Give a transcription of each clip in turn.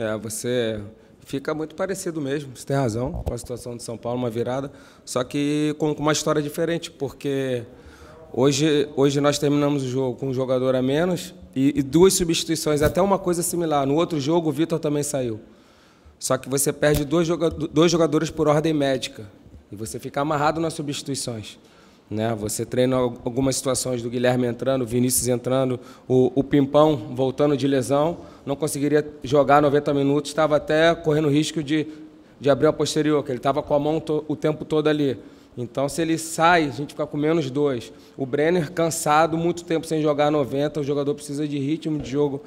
É, você fica muito parecido mesmo, você tem razão, com a situação de São Paulo, uma virada, só que com uma história diferente, porque hoje, hoje nós terminamos o jogo com um jogador a menos e, e duas substituições, até uma coisa similar. No outro jogo, o Vitor também saiu. Só que você perde dois, joga dois jogadores por ordem médica e você fica amarrado nas substituições. Né? Você treina algumas situações do Guilherme entrando, Vinícius entrando, o, o Pimpão voltando de lesão não conseguiria jogar 90 minutos, estava até correndo risco de, de abrir uma posterior, que ele estava com a mão to, o tempo todo ali. Então, se ele sai, a gente fica com menos dois. O Brenner, cansado, muito tempo sem jogar 90, o jogador precisa de ritmo de jogo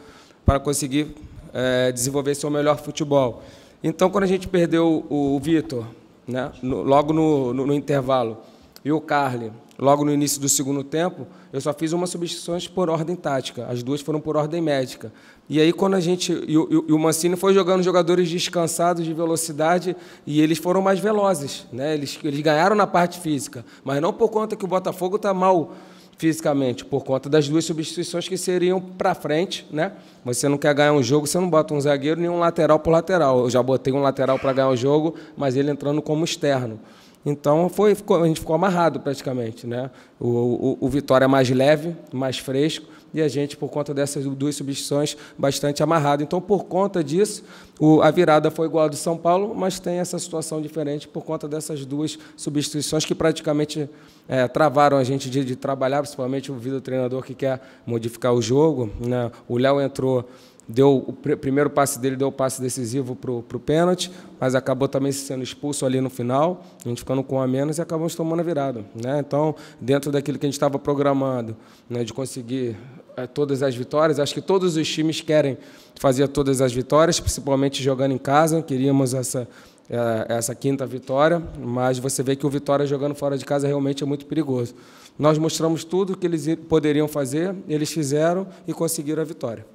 para conseguir é, desenvolver seu melhor futebol. Então, quando a gente perdeu o, o Vitor, né, logo no, no, no intervalo, e o Carly, logo no início do segundo tempo, eu só fiz uma substituição por ordem tática. As duas foram por ordem médica. E aí, quando a gente. E o, e o Mancini foi jogando jogadores descansados de velocidade e eles foram mais velozes. Né? Eles, eles ganharam na parte física, mas não por conta que o Botafogo está mal fisicamente, por conta das duas substituições que seriam para frente, né? Você não quer ganhar um jogo, você não bota um zagueiro nem um lateral por lateral. Eu já botei um lateral para ganhar o jogo, mas ele entrando como externo. Então foi, ficou, a gente ficou amarrado praticamente. Né? O, o, o, Vitória é mais leve, mais fresco, e a gente, por conta dessas duas substituições, bastante amarrado. Então, por conta disso, o, a virada foi igual a do São Paulo, mas tem essa situação diferente por conta dessas duas substituições que praticamente é, travaram a gente de, de trabalhar, principalmente o vida treinador que quer modificar o jogo. Né? O Léo entrou deu o pr primeiro passe dele deu o passe decisivo para o pênalti, mas acabou também sendo expulso ali no final, a gente ficando com um a menos e acabamos tomando a virada. Né? Então, dentro daquilo que a gente estava programando, né, de conseguir é, todas as vitórias, acho que todos os times querem fazer todas as vitórias, principalmente jogando em casa, queríamos essa é, essa quinta vitória, mas você vê que o Vitória jogando fora de casa realmente é muito perigoso. Nós mostramos tudo o que eles poderiam fazer, eles fizeram e conseguiram a vitória.